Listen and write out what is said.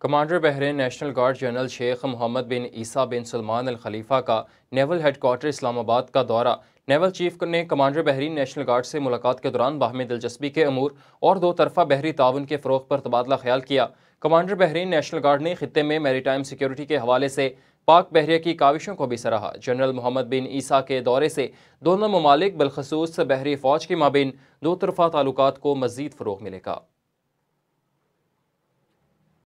commander Bahrain national guard general Sheikh Mohammed bin Isa bin Salman Al Khalifa का naval headquarters Islamabad का दौरा naval chief ने commander Bahrain national guard से मुलाकात के दौरान बाहमी दिलचस्पी के अमूर और दो तरफा बहरी ताउन के फ़रोग पर तबादला ख्याल किया कमांडर बहरीन नेशनल गार्ड ने खत्े में टाइम सिक्योरिटी के हवाले से पाक बहरिया की काविशों को भी सराहा जनरल मोहम्मद बिन ईसा के दौरे से दोनों ममालिक बलखसूस बहरी फ़ौज के माबिन दो तरफा ताल्लुक को मजीद फ़रोग मिलेगा